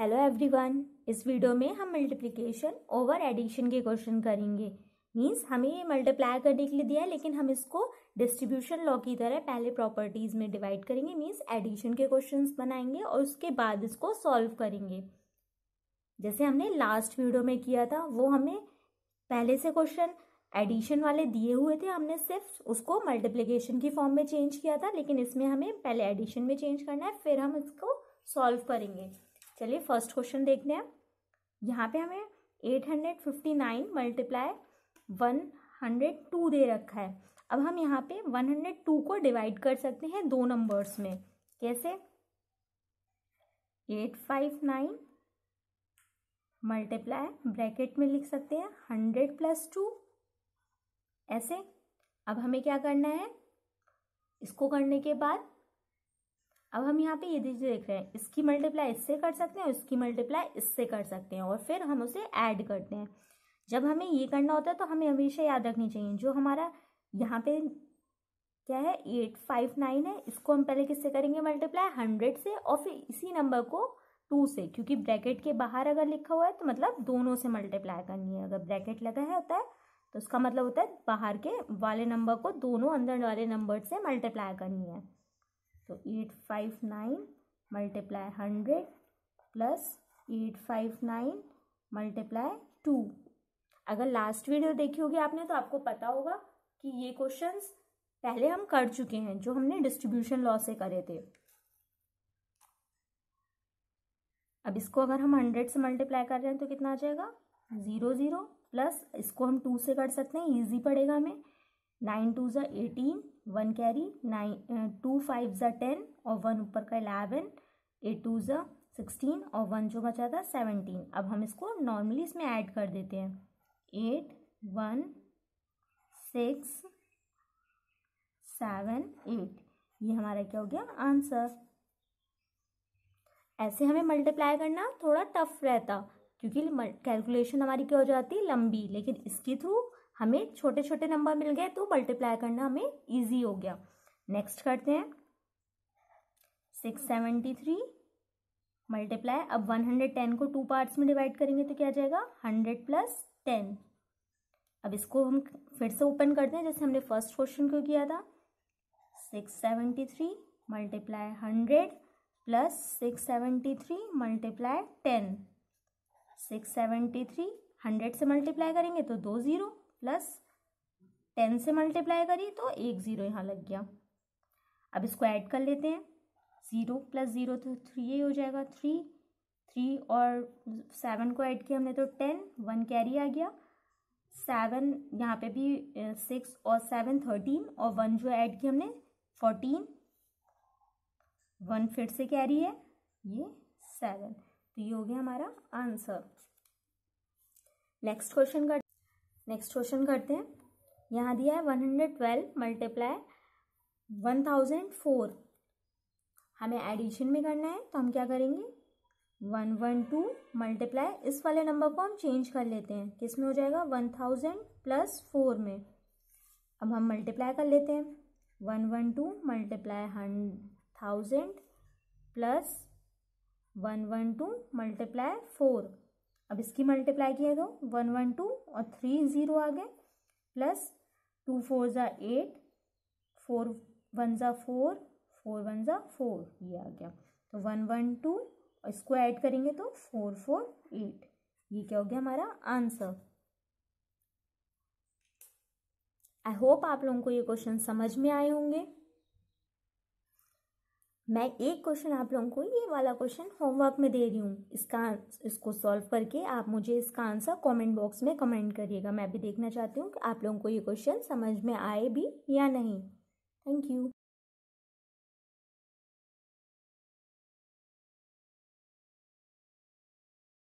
hello everyone इस video में हम मल्टीप्लिकेशन ओवर एडिशन के क्वेश्चन करेंगे मींस हमें ये मल्टीप्लाई करने के लिए दिया है लेकिन हम इसको डिस्ट्रीब्यूशन लॉ की तरह पहले प्रॉपर्टीज में डिवाइड करेंगे मींस एडिशन के क्वेश्चंस बनाएंगे और उसके बाद इसको सॉल्व करेंगे जैसे हमने लास्ट वीडियो में किया था वो हमें पहले से क्वेश्चन एडिशन वाले दिए हुए थे हमने सिर्फ उसको मल्टीप्लीकेशन की फॉर्म में चेंज किया था लेकिन इसमें हमें पहले एडिशन में चेंज करना है फिर हम इसको सॉल्व करेंगे चलिए फर्स्ट क्वेश्चन देखते हैं यहाँ पे हमें eight hundred fifty nine multiply one hundred two दे रखा है अब हम यहाँ पे वन हंड्रेड टू को डिवाइड कर सकते हैं दो नंबर्स में कैसे eight five nine multiply bracket में लिख सकते हैं हंड्रेड प्लस टू ऐसे अब हमें क्या करना है इसको करने के बाद अब हम यहाँ पे ये जो देख रहे हैं इसकी मल्टीप्लाई इससे कर सकते हैं इसकी मल्टीप्लाई इससे कर सकते हैं और फिर हम उसे ऐड करते हैं जब हमें ये करना होता है तो हमें हमेशा याद रखनी चाहिए जो हमारा यहाँ पे क्या है एट फाइव नाइन है इसको हम पहले किससे करेंगे मल्टीप्लाई हंड्रेड से और फिर इसी नंबर को टू से क्योंकि ब्रैकेट के बाहर अगर लिखा हुआ है तो मतलब दोनों से मल्टीप्लाई करनी है अगर ब्रैकेट लगा है होता है तो उसका मतलब होता है बाहर के वाले नंबर को दोनों अंदर वाले नंबर से मल्टीप्लाई करनी है तो eight five nine multiply hundred plus eight five nine multiply two अगर लास्ट वीडियो देखी होगी आपने तो आपको पता होगा कि ये क्वेश्चंस पहले हम कर चुके हैं जो हमने डिस्ट्रीब्यूशन लॉ से करे थे अब इसको अगर हम हंड्रेड से मल्टीप्लाई कर रहे हैं तो कितना आ जाएगा ज़ीरो ज़ीरो प्लस इसको हम टू से कर सकते हैं ईजी पड़ेगा हमें नाइन टू ज़ा eighteen one carry nine two five ज़ा टेन और वन ऊपर का इलेवन एट टू ज़ा सिक्सटीन और वन जो बचा था सेवनटीन अब हम इसको नॉर्मली इसमें ऐड कर देते हैं eight one six seven eight ये हमारा क्या हो गया आंसर ऐसे हमें मल्टीप्लाई करना थोड़ा टफ रहता क्योंकि कैलकुलेशन हमारी क्या हो जाती लंबी लेकिन इसके थ्रू हमें छोटे छोटे नंबर मिल गए तो मल्टीप्लाई करना हमें ईजी हो गया नेक्स्ट करते हैं सिक्स सेवेंटी थ्री मल्टीप्लाई अब वन हंड्रेड टेन को टू पार्ट्स में डिवाइड करेंगे तो क्या जाएगा हंड्रेड प्लस टेन अब इसको हम फिर से ओपन करते हैं जैसे हमने फर्स्ट क्वेश्चन को किया था six seventy three multiply hundred plus six seventy three multiply ten six seventy three hundred से मल्टीप्लाई करेंगे तो दो ज़ीरो प्लस टेन से मल्टीप्लाई करी तो एक ज़ीरो यहाँ लग गया अब इसको ऐड कर लेते हैं ज़ीरो प्लस ज़ीरो तो थ्री ही हो जाएगा थ्री थ्री और सेवन को ऐड किया हमने तो टेन वन कैरी आ गया सेवन यहाँ पे भी सिक्स और सेवन थर्टीन और वन जो ऐड किया हमने फोर्टीन वन फिर से कैरी है ये सेवन तो ये हो गया हमारा आंसर नेक्स्ट क्वेश्चन का नेक्स्ट क्वेश्चन करते हैं यहाँ दिया है one hundred twelve multiply one thousand four हमें एडिशन में करना है तो हम क्या करेंगे वन वन टू मल्टीप्लाई इस वाले नंबर को हम चेंज कर लेते हैं किस में हो जाएगा वन थाउजेंड प्लस फोर में अब हम मल्टीप्लाई कर लेते हैं one one two multiply one thousand plus one one two multiply four अब इसकी मल्टीप्लाई किया तो वन वन टू और थ्री जीरो आ गए प्लस टू फोर ज़ा एट फोर वन ज़ा फोर फोर वन ज़ा फोर ये आ गया तो वन वन टू और इसको ऐड करेंगे तो फोर फोर एट ये क्या हो गया हमारा आंसर आई होप आप लोगों को ये क्वेश्चन समझ में आए होंगे मैं एक क्वेश्चन आप लोगों को ये वाला क्वेश्चन होमवर्क में दे रही हूँ इसका इसको सॉल्व करके आप मुझे इसका आंसर कमेंट बॉक्स में कमेंट करिएगा मैं भी देखना चाहती हूँ कि आप लोगों को ये क्वेश्चन समझ में आए भी या नहीं थैंक यू